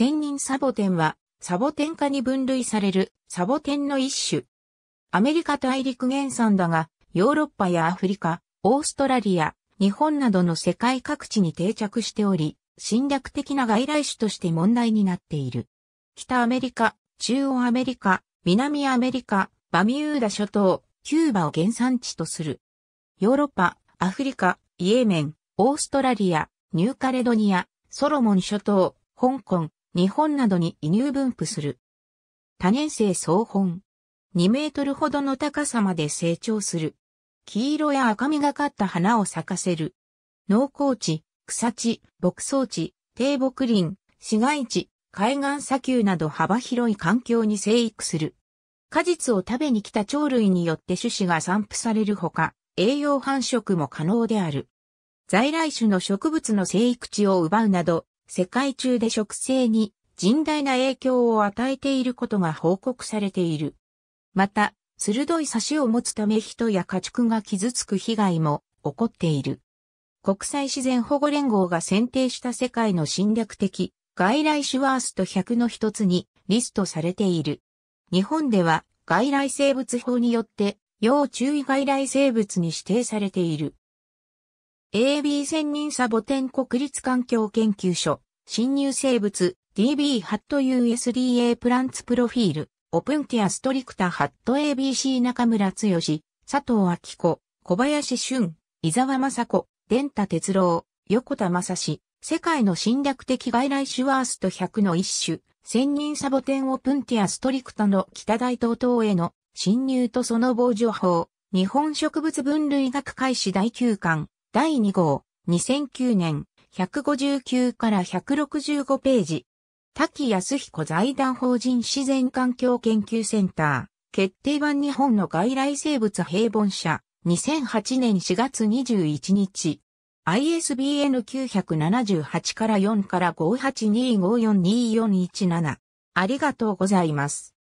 千人サボテンは、サボテン科に分類されるサボテンの一種。アメリカ大陸原産だが、ヨーロッパやアフリカ、オーストラリア、日本などの世界各地に定着しており、侵略的な外来種として問題になっている。北アメリカ、中央アメリカ、南アメリカ、バミューダ諸島、キューバを原産地とする。ヨーロッパ、アフリカ、イエメン、オーストラリア、ニューカレドニア、ソロモン諸島、香港、日本などに移入分布する。多年生草本。2メートルほどの高さまで成長する。黄色や赤みがかった花を咲かせる。農耕地、草地、牧草地、低木林、市街地、海岸砂丘など幅広い環境に生育する。果実を食べに来た鳥類によって種子が散布されるほか、栄養繁殖も可能である。在来種の植物の生育地を奪うなど、世界中で植生に甚大な影響を与えていることが報告されている。また、鋭い差しを持つため人や家畜が傷つく被害も起こっている。国際自然保護連合が選定した世界の侵略的外来種ワースト100の一つにリストされている。日本では外来生物法によって要注意外来生物に指定されている。AB 専任サボテン国立環境研究所、新入生物、DB ハット USDA プランツプロフィール、オプンティアストリクタハット ABC 中村剛、佐藤明子、小林俊、伊沢雅子、伝田哲郎、横田正史、世界の侵略的外来種ワースト100の一種、専任サボテンオプンティアストリクタの北大東東への侵入とその防除法、日本植物分類学開始第9巻、第2号、2009年、159から165ページ。滝康彦財団法人自然環境研究センター、決定版日本の外来生物平凡社、2008年4月21日。ISBN 978から4から582542417。ありがとうございます。